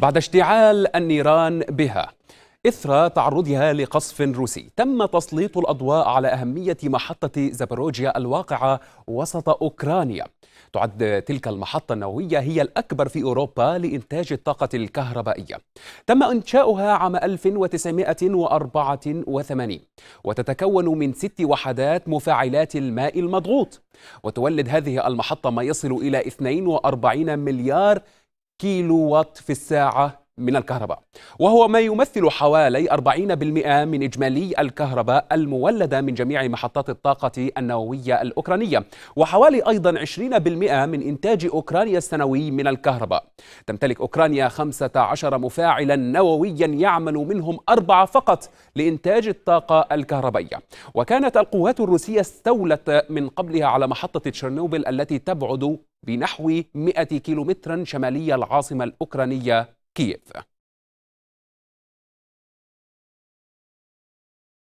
بعد اشتعال النيران بها إثر تعرضها لقصف روسي تم تسليط الأضواء على أهمية محطة زابروجيا الواقعة وسط أوكرانيا تعد تلك المحطة النووية هي الأكبر في أوروبا لإنتاج الطاقة الكهربائية تم إنشاؤها عام 1984 وتتكون من ست وحدات مفاعلات الماء المضغوط وتولد هذه المحطة ما يصل إلى 42 مليار كيلو وات في الساعة من الكهرباء وهو ما يمثل حوالي 40% من إجمالي الكهرباء المولدة من جميع محطات الطاقة النووية الأوكرانية وحوالي أيضا 20% من إنتاج أوكرانيا السنوي من الكهرباء تمتلك أوكرانيا 15 مفاعلا نوويا يعمل منهم أربعة فقط لإنتاج الطاقة الكهربائية وكانت القوات الروسية استولت من قبلها على محطة تشيرنوبل التي تبعد بنحو 100 كيلومترا شمالي العاصمة الأوكرانية كييف